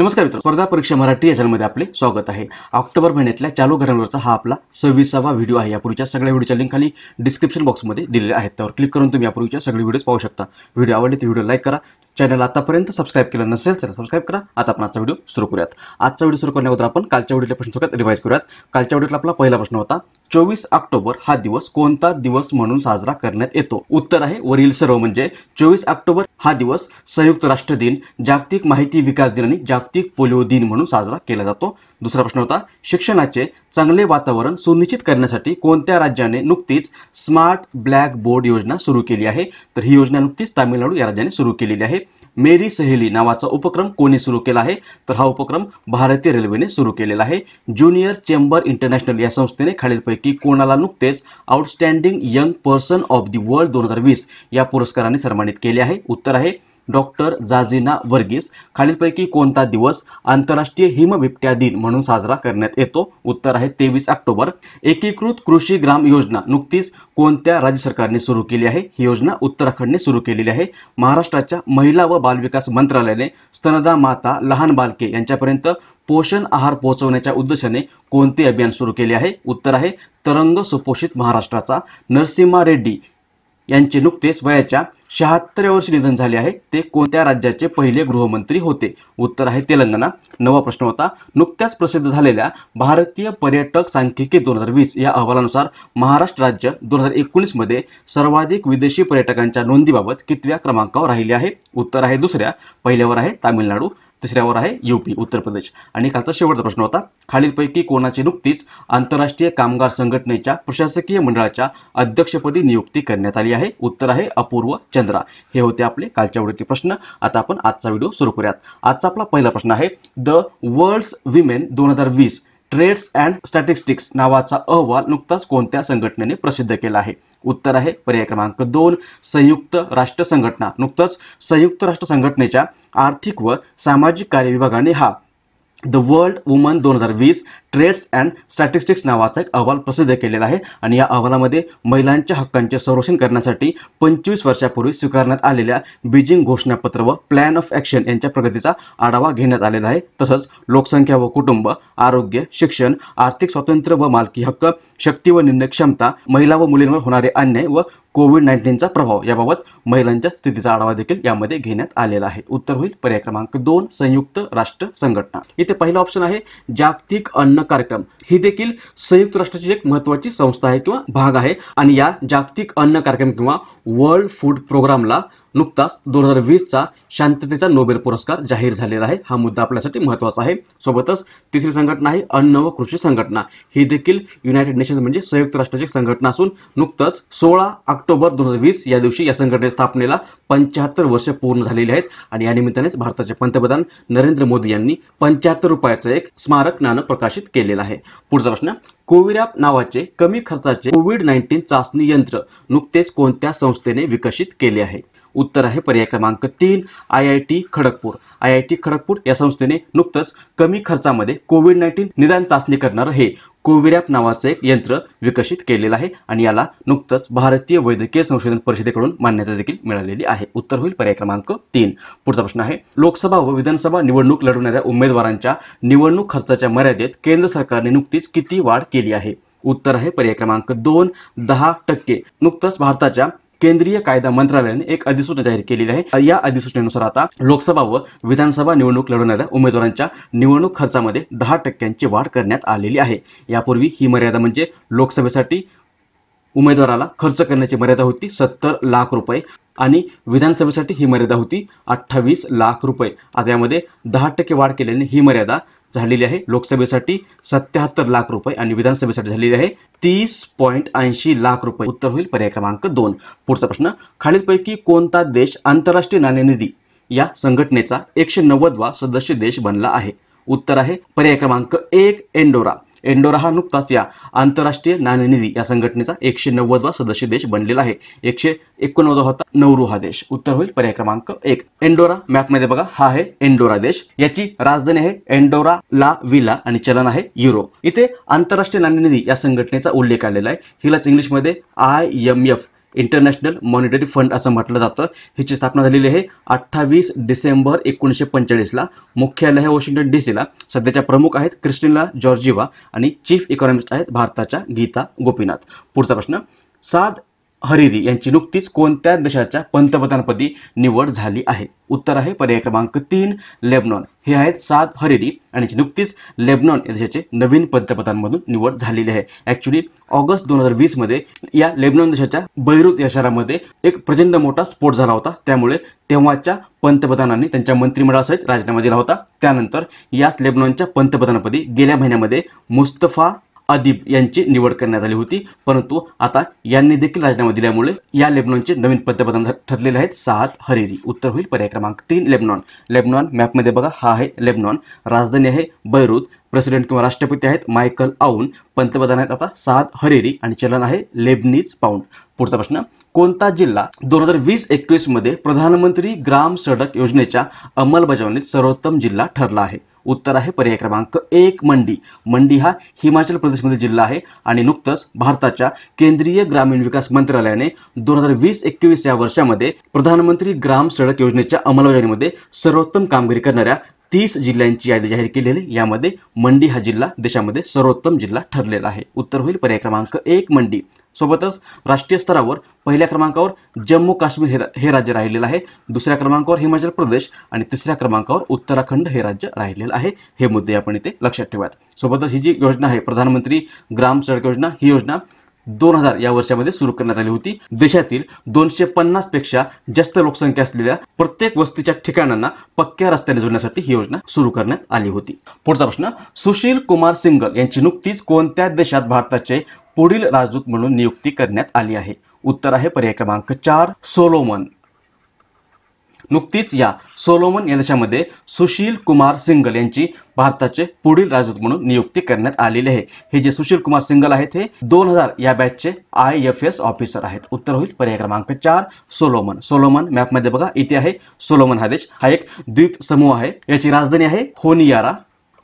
नमस्कार मित्र स्पर्धा परीक्षा मराठी या चॅनलमध्ये आपले स्वागत आहे ऑक्टोबर महिन्यातल्या चालू घडामोडीचा हा आपला सव्वीसावा व्हिडिओ आहे यापूर्वीच्या सगळ्या व्हिडिओच्या लिंक खाली डिस्क्रिप्शन बॉक्समध्ये दिलेल्या आहेत त्यावर क्लिक करून तुम्ही यापूर्वीच्या सगळे व्हिडिओज पाहू शकता व्हिडिओ आवडले तर व्हिडिओ लाईक करा चॅनल आतापर्यंत सबस्क्राईब केलं नसेल तर सबस्क्राईब करा आता आपण आजचा व्हिडिओ सुरू करूयात आजचा व्हिडिओ सुरू करण्याबद्दल आपण कालच्या व्हिडिओला प्रश्न सोबत रिवाईज करूयात कालच्या व्हिडिओला आपला पहिला प्रश्न होता चोवीस ऑक्टोबर हा दिवस कोणता दिवस म्हणून साजरा करण्यात येतो उत्तर आहे वरील सर्व म्हणजे चोवीस ऑक्टोबर हा दिवस संयुक्त राष्ट्र दिन जागतिक माहिती विकास दिन आणि जागतिक पोलिओ दिन म्हणून साजरा केला जातो दुसरा प्रश्न होता शिक्षणाचे चांगले वातावरण सुनिश्चित करण्यासाठी कोणत्या राज्याने नुकतीच स्मार्ट ब्लॅक बोर्ड योजना सुरू केली आहे तर ही योजना नुकतीच तामिळनाडू या राज्याने सुरू केलेली आहे मेरी सहेली नावाचा उपक्रम कोणी सुरू केला आहे तर हा उपक्रम भारतीय रेल्वेने सुरू केलेला आहे ज्युनियर चेंबर इंटरनॅशनल या संस्थेने खालीलपैकी कोणाला नुकतेच outstanding young person of the world दोन हजार वीस या पुरस्काराने सन्मानित केले आहे उत्तर आहे डॉक्टर जाजिना वर्गीस खालीलपैकी कोणता दिवस आंतरराष्ट्रीय हिमबिबट्या दिन म्हणून साजरा करण्यात येतो उत्तर आहे तेवीस ऑक्टोबर एकीकृत कृषी ग्राम योजना नुकतीच कोणत्या राज्य सरकारने सुरू केली आहे ही योजना उत्तराखंडने सुरू केलेली आहे महाराष्ट्राच्या महिला व बालविकास मंत्रालयाने स्तनदा माता लहान बालके यांच्यापर्यंत पोषण आहार पोहोचवण्याच्या उद्देशाने कोणते अभियान सुरू केले आहे उत्तर आहे तरंग सुपोषित महाराष्ट्राचा नरसिम्हा रेड्डी यांचे नुकतेच वयाच्या शहात्तराव्या वर्षी निधन झाले आहे ते कोणत्या राज्याचे पहिले गृहमंत्री होते उत्तर आहे तेलंगणा नवा प्रश्न होता नुकत्याच प्रसिद्ध झालेल्या भारतीय पर्यटक सांख्यिकी दोन हजार वीस या अहवालानुसार महाराष्ट्र राज्य दोन हजार एकोणीसमध्ये सर्वाधिक विदेशी पर्यटकांच्या नोंदीबाबत कितव्या क्रमांकावर राहिले आहे उत्तर आहे दुसऱ्या पहिल्यावर आहे तामिळनाडू तिसऱ्यावर आहे युपी उत्तर प्रदेश आणि खालचा शेवटचा प्रश्न होता खालीलपैकी कोणाची नुकतीच आंतरराष्ट्रीय कामगार संघटनेच्या प्रशासकीय मंडळाच्या अध्यक्षपदी नियुक्ती करण्यात आली आहे उत्तर आहे अपूर्व चंद्रा हे होते आपले कालच्या वेळेचे प्रश्न आता आपण आजचा व्हिडिओ सुरू करूयात आजचा आपला पहिला प्रश्न आहे द वर्ल्ड्स विमेन दोन हजार वीस ट्रेड्स अँड स्टॅटिस्टिक्स नावाचा अहवाल नुकताच कोणत्या संघटनेने प्रसिद्ध केला आहे उत्तर आहे पर्याय क्रमांक दोन संयुक्त राष्ट्र संघटना नुकतंच संयुक्त राष्ट्र संघटनेच्या आर्थिक व सामाजिक कार्य विभागाने हा द वर्ल्ड वुमन दोन हजार वीस ट्रेड्स अँड स्टॅटिस्टिक्स नावाचा एक अहवाल प्रसिद्ध केलेला आहे आणि या अहवालामध्ये महिलांच्या हक्कांचे संरक्षण करण्यासाठी पंचवीस वर्षापूर्वी स्वीकारण्यात आलेल्या बीजिंग घोषणापत्र व प्लॅन ऑफ ॲक्शन यांच्या प्रगतीचा आढावा घेण्यात आलेला आहे तसंच लोकसंख्या व कुटुंब आरोग्य शिक्षण आर्थिक स्वातंत्र्य व मालकी हक्क शक्ती व निर्णय क्षमता महिला व मुलींवर होणारे अन्याय व कोविड नाईन्टीनचा प्रभाव याबाबत महिलांच्या स्थितीचा आढावा देखील यामध्ये घेण्यात आलेला आहे उत्तर होईल पर्याय क्रमांक दोन संयुक्त राष्ट्र संघटना इथे पहिला ऑप्शन आहे जागतिक अन्न अन्न कार्यक्रम ही देखील संयुक्त राष्ट्राची एक महत्त्वाची संस्था आहे किंवा भाग आहे आणि या जागतिक अन्न कार्यक्रम किंवा वर्ल्ड फूड प्रोग्रामला नुकताच दोन हजार वीसचा शांततेचा नोबेल पुरस्कार जाहीर झालेला आहे हा मुद्दा आपल्यासाठी महत्वाचा आहे सोबतच तिसरी संघटना आहे अन्न व कृषी संघटना ही देखील युनायटेड नेशन्स म्हणजे संयुक्त राष्ट्राची संघटना असून नुकतंच सोळा ऑक्टोबर दोन हजार वीस या दिवशी या संघटने स्थापनेला पंच्याहत्तर वर्ष पूर्ण झालेली आहेत आणि या निमित्तानेच भारताचे पंतप्रधान नरेंद्र मोदी यांनी पंच्याहत्तर रुपयाचं एक स्मारक नाणं प्रकाशित केलेलं आहे पुढचा प्रश्न कोविरॅप नावाचे कमी खर्चाचे कोविड नाईन्टीन चाचणी यंत्र नुकतेच कोणत्या संस्थेने विकसित केले आहे उत्तर आहे पर्याय क्रमांक तीन I I T Kharagpur I I T Kharagpur या संस्थेने नुकतंच कमी खर्चामध्ये कोविड नाईन्टीन निदान चाचणी करणारं हे कोविरॅप नावाचं एक यंत्र विकसित केलेलं आहे आणि याला नुकतंच भारतीय वैद्यकीय संशोधन परिषदेकडून मान्यता देखील मिळालेली आहे उत्तर होईल पर्याय क्रमांक तीन पुढचा प्रश्न आहे लोकसभा व विधानसभा निवडणूक लढवणाऱ्या उमेदवारांच्या निवडणूक खर्चाच्या मर्यादेत केंद्र सरकारने नुकतीच किती वाढ केली आहे उत्तर आहे पर्याय क्रमांक दोन दहा टक्के नुकतंच भारताच्या केंद्रीय कायदा मंत्रालयाने एक अधिसूचना जाहीर केलेली आहे या अधिसूचनेनुसार आता लोकसभा व विधानसभा निवडणूक लढवणाऱ्या उमेदवारांच्या निवडणूक खर्चामध्ये दहा टक्क्यांची वाढ करण्यात आलेली आहे यापूर्वी ही मर्यादा म्हणजे लोकसभेसाठी उमेदवाराला खर्च करण्याची मर्यादा होती सत्तर लाख रुपये आणि विधानसभेसाठी ही मर्यादा होती अठ्ठावीस लाख रुपये आता यामध्ये दहा टक्के वाढ केल्याने ही मर्यादा झालेली आहे लोकसभेसाठी सत्याहत्तर लाख रुपये आणि विधानसभेसाठी झालेली आहे तीस पॉईंट ऐंशी लाख रुपये उत्तर होईल पर्याय क्रमांक दोन पुढचा प्रश्न खालीलपैकी कोणता देश आंतरराष्ट्रीय नाणेनिधी या संघटनेचा एकशे नव्वदवा सदस्य देश बनला आहे उत्तर आहे पर्याय क्रमांक एक एंडोरा एंडोरा हा नुकताच या आंतरराष्ट्रीय नाणेनिधी या संघटनेचा एकशे नव्वदवा सदस्य देश बनलेला आहे एकशे एकोणनव्वद होता नवरू हा देश उत्तर होईल पर्याय क्रमांक एक एंडोरा मॅपमध्ये बघा हा आहे एंडोरा देश याची राजधानी आहे एंडोरा ला विला आणि चलन आहे युरो इथे आंतरराष्ट्रीय नाणेनिधी या संघटनेचा उल्लेख आलेला आहे हिलाच इंग्लिशमध्ये I M F international monetary fund असं म्हटलं जातं हिची स्थापना झालेली आहे अठ्ठावीस डिसेंबर एकोणीसशे पंचेचाळीसला मुख्यालय आहे वॉशिंग्टन डी सीला सध्याच्या प्रमुख आहेत क्रिस्टिनला जॉर्जिवा आणि चीफ इकॉनॉमिस्ट आहेत भारताच्या गीता गोपीनाथ पुढचा प्रश्न सात हरिरी यांची नुकतीच कोणत्या देशाच्या पंतप्रधानपदी निवड झाली आहे उत्तर आहे पर्याय क्रमांक तीन लेबनॉन हे आहेत सात हरिरी आणि नुकतीच लेबनॉन या देशाचे नवीन पंतप्रधान म्हणून निवड झालेली आहे ॲक्च्युली ऑगस्ट दोन हजार वीसमध्ये या लेबनॉन देशाच्या बैरूत या शहरामध्ये एक प्रचंड मोठा स्फोट झाला होता त्यामुळे तेव्हाच्या पंतप्रधानांनी त्यांच्या मंत्रिमंडळासहित राजीनामा दिला होता त्यानंतर याच लेबनॉनच्या पंतप्रधानपदी गेल्या महिन्यामध्ये मुस्तफा अदीब यांची निवड करण्यात आली होती परंतु आता यांनी देखील राजीनामा दिल्यामुळे या लेबनॉनचे नवीन पंतप्रधान ठरलेले आहेत सात हरेरी उत्तर होईल पर्याय क्रमांक तीन लेबनॉन लेबनॉन मॅपमध्ये बघा हा आहे लेबनॉन राजधानी आहे बैरूत प्रेसिडेंट किंवा राष्ट्रपती आहेत मायकल आऊन पंतप्रधान आहेत आता सात हरेरी आणि चलन आहे लेबनीज पाऊंड पुढचा प्रश्न कोणता जिल्हा दोन हजार वीस एकवीसमध्ये प्रधानमंत्री ग्राम सडक योजनेच्या अंमलबजावणीत सर्वोत्तम जिल्हा ठरला आहे उत्तर आहे पर्याय क्रमांक एक मंडी मंडी हा हिमाचल प्रदेशमधील जिल्हा आहे आणि नुकतंच भारताच्या केंद्रीय ग्रामीण विकास मंत्रालयाने दोन हजार वीस एकवीस या वर्षामध्ये प्रधानमंत्री ग्राम सडक योजनेच्या अंमलबजावणीमध्ये सर्वोत्तम कामगिरी करणाऱ्या तीस जिल्ह्यांची यादी जाहीर केलेली यामध्ये मंडी हा जिल्हा देशामध्ये सर्वोत्तम जिल्हा ठरलेला आहे उत्तर होईल पर्याय क्रमांक एक मंडी सोबतच राष्ट्रीय स्तरावर पहिल्या क्रमांकावर जम्मू काश्मीर हे हे राज्य राहिलेलं आहे दुसऱ्या क्रमांकावर हिमाचल प्रदेश आणि तिसऱ्या क्रमांकावर उत्तराखंड हे राज्य राहिलेलं आहे हे मुद्दे आपण इथे लक्षात ठेवूयात सोबतच ही जी योजना आहे प्रधानमंत्री ग्राम सडक योजना ही योजना दोन हजार या वर्षामध्ये सुरू करण्यात आली होती देशातील दोनशे पन्नास पेक्षा जास्त लोकसंख्या असलेल्या प्रत्येक वस्तीच्या ठिकाणांना पक्क्या रस्त्याने जोडण्यासाठी ही योजना सुरू करण्यात आली होती पुढचा प्रश्न सुशील कुमार सिंगल यांची नुकतीच कोणत्या देशात भारताचे पुढील राजदूत म्हणून नियुक्ती करण्यात आली आहे उत्तर आहे पर्याय क्रमांक चार सोलोमन नुकतीच या सोलोमन या देशामध्ये सुशील कुमार सिंगल यांची भारताचे पुढील राजदूत म्हणून नियुक्ती करण्यात आलेली आहे हे जे सुशील कुमार सिंगल आहेत हे दोन हजार या बॅचचे आय एफ एस ऑफिसर आहेत उत्तर होईल पर्याय क्रमांक चार सोलोमन सोलोमन मॅपमध्ये बघा इथे आहे सोलोमन हा देश हा एक द्वीप समूह आहे याची राजधानी आहे होनियारा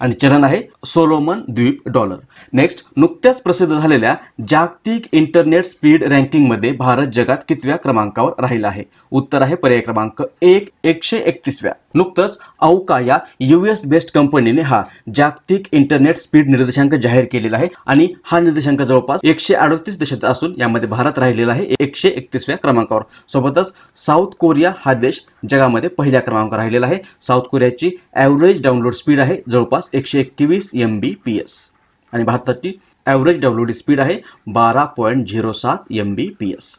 आणि चलन आहे सोलोमन द्वीप डॉलर नेक्स्ट नुकत्याच प्रसिद्ध झालेल्या जागतिक इंटरनेट स्पीड रँकिंग मध्ये भारत जगात कितव्या क्रमांकावर राहिला आहे उत्तर आहे पर्याय क्रमांक एक एकशे एकतीसव्या नुकतंच अवका या यू एस बेस्ड कंपनीने हा जागतिक इंटरनेट स्पीड निर्देशांक जाहीर केलेला आहे आणि हा निर्देशांक जवळपास एकशे अडतीस देशाचा असून यामध्ये भारत राहिलेला आहे एकशे एकतीसव्या क्रमांकावर सोबतच साऊथ कोरिया हा देश जगामध्ये पहिल्या क्रमांकावर राहिलेला आहे साऊथ कोरियाची ॲव्हरेज डाउनलोड स्पीड आहे जवळपास एकशे एकवीस एम बी पी एस आणि भारताची ॲव्हरेज डाउनलोड स्पीड आहे बारा पॉईंट झिरो सात एम बी पी एस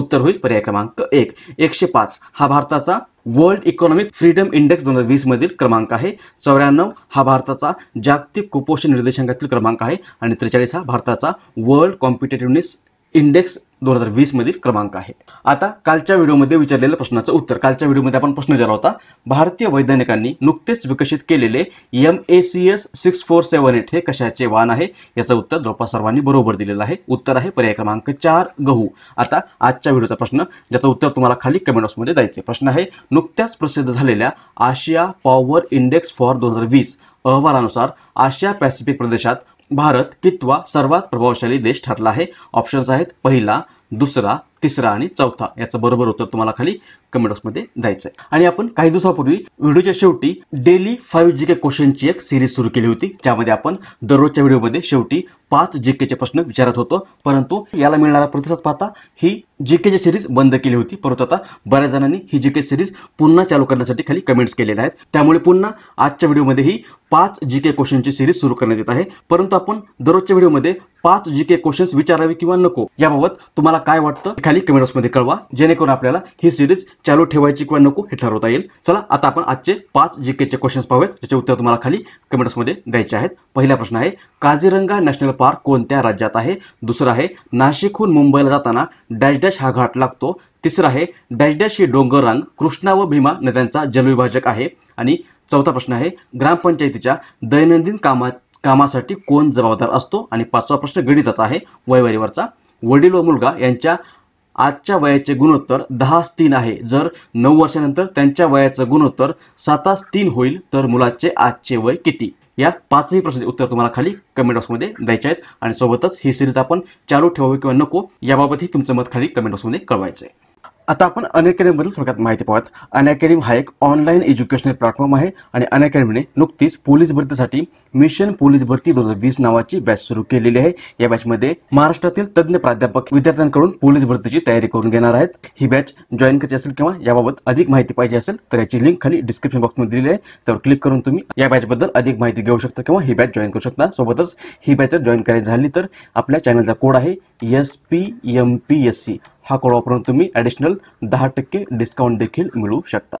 उत्तर होईल पर्याय क्रमांक एक एकशे पाच हा भारताचा वर्ल्ड इकॉनॉमिक फ्रीडम इंडेक्स दोन हजार मधील क्रमांक आहे चौऱ्याण्णव हा भारताचा जागतिक कुपोषण निर्देशांकातील क्रमांक आहे आणि त्रेचाळीस हा भारताचा वर्ल्ड कॉम्पिटेटिव्हनेस इंडेक्स दोन हजार मधील क्रमांक आहे आता कालच्या व्हिडिओमध्ये विचारलेल्या प्रश्नाचं उत्तर कालच्या व्हिडिओमध्ये आपण प्रश्न विचारला होता भारतीय वैज्ञानिकांनी नुकतेच विकसित केलेले M A C S six four seven eight हे कशाचे वाहन आहे याचं उत्तर जवळपास सर्वांनी बरोबर दिलेलं आहे उत्तर आहे पर्याय क्रमांक चार गहू आता आजच्या व्हिडिओचा प्रश्न ज्याचं उत्तर तुम्हाला खाली कमेंट बॉक्समध्ये द्यायचे प्रश्न आहे नुकत्याच प्रसिद्ध झालेल्या आशिया पॉवर इंडेक्स फॉर दोन हजार वीस अहवालानुसार आशिया पॅसिफिक प्रदेशात भारत कितवा सर्वात प्रभावशाली देश ठरला आहे ऑप्शन्स आहेत पहिला दुसरा तिसरा आणि चौथा याचं बरोबर उत्तर तुम्हाला खाली कमेंट बॉक्समध्ये द्यायचं आहे आणि आपण काही दिवसापूर्वी व्हिडिओच्या शेवटी डेली फाईव्ह जी के क्वेश्चनची एक सिरीज सुरू केली होती ज्यामध्ये आपण दररोजच्या व्हिडिओमध्ये शेवटी पाच जी चे प्रश्न विचारत होतो परंतु याला मिळणारा प्रतिसाद पाहता ही जी केची सिरीज बंद केली होती परंतु आता बऱ्याच जणांनी ही जी के सिरीज पुन्हा चालू करण्यासाठी खाली कमेंट्स केलेल्या आहेत त्यामुळे पुन्हा आजच्या व्हिडिओमध्ये ही पाच जी के क्वेश्चनची सिरीज सुरू करण्यात येत आहे परंतु आपण दररोजच्या व्हिडिओमध्ये पाच जी के क्वेश्चन्स विचारावे किंवा नको याबाबत तुम्हाला काय वाटतं खाली बॉक्समध्ये कळवा जेणेकरून आपल्याला ही सिरीज चालू ठेवायची किंवा नको हे ठरवता येईल चला आता आपण आजचे पाच जी केचे क्वेश्चन्स पाहूयात ज्याचे उत्तर तुम्हाला खाली बॉक्समध्ये द्यायचे आहेत पहिला प्रश्न आहे काझीरंगा नॅशनल पार्क कोणत्या राज्यात आहे दुसरं आहे नाशिकहून मुंबईला जाताना डॅश डॅश हा घाट लागतो तिसरा आहे डॅश डॅश ही डोंगर रांग कृष्णा व भीमा नद्यांचा जलविभाजक आहे आणि चौथा प्रश्न आहे ग्रामपंचायतीच्या दैनंदिन कामा कामासाठी कोण जबाबदार असतो आणि पाचवा प्रश्न गणिताचा आहे वयवारीवरचा वडील व मुलगा यांच्या आजच्या वयाचे गुणोत्तर दहास तीन आहे जर नऊ वर्षानंतर त्यांच्या वयाचं गुणोत्तर सातास तीन होईल तर मुलाचे आजचे वय किती या पाचही प्रश्नाचे उत्तर तुम्हाला खाली कमेंट बॉक्समध्ये द्यायचे आहेत आणि सोबतच ही सिरीज आपण चालू ठेवावी किंवा नको याबाबतही तुमचं मत खाली कमेंट बॉक्समध्ये कळवायचं आहे आता आपण अन बद्दल थोडक्यात माहिती पाहत अन अकॅडमी हा एक ऑनलाईन एज्युकेशनल प्लॅटफॉर्म आहे आणि अन अकॅडमीने नुकतीच पोलीस भरतीसाठी मिशन पोलीस भरती दोन हजार वीस नावाची बॅच सुरू केलेली आहे या बॅचमध्ये महाराष्ट्रातील तज्ज्ञ प्राध्यापक विद्यार्थ्यांकडून पोलीस भरतीची तयारी करून घेणार आहेत ही बॅच जॉईन करायची असेल किंवा याबाबत अधिक माहिती पाहिजे असेल तर याची लिंक खाली डिस्क्रिप्शन बॉक्समध्ये दिली आहे तर क्लिक करून तुम्ही या बॅचबद्दल अधिक माहिती घेऊ शकता किंवा ही बॅच जॉईन करू शकता सोबतच ही बॅच जॉईन करायची झाली तर आपल्या चॅनलचा कोड आहे S P M P S C हा कोड वापरून तुम्ही ॲडिशनल दहा टक्के डिस्काउंट देखील मिळू शकता